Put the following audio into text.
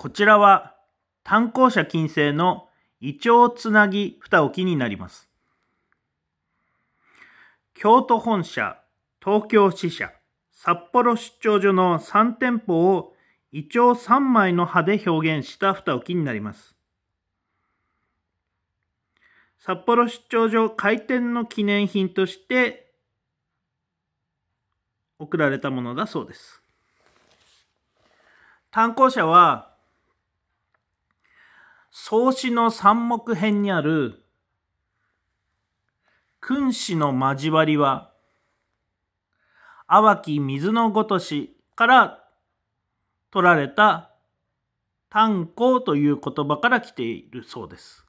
こちらは炭鉱者金星の胃腸つなぎ蓋置きになります。京都本社、東京支社、札幌出張所の3店舗を胃腸3枚の葉で表現した蓋置きになります。札幌出張所開店の記念品として贈られたものだそうです。炭鉱者は創始の三目編にある君子の交わりは、淡き水のごとしから取られた炭鉱という言葉から来ているそうです。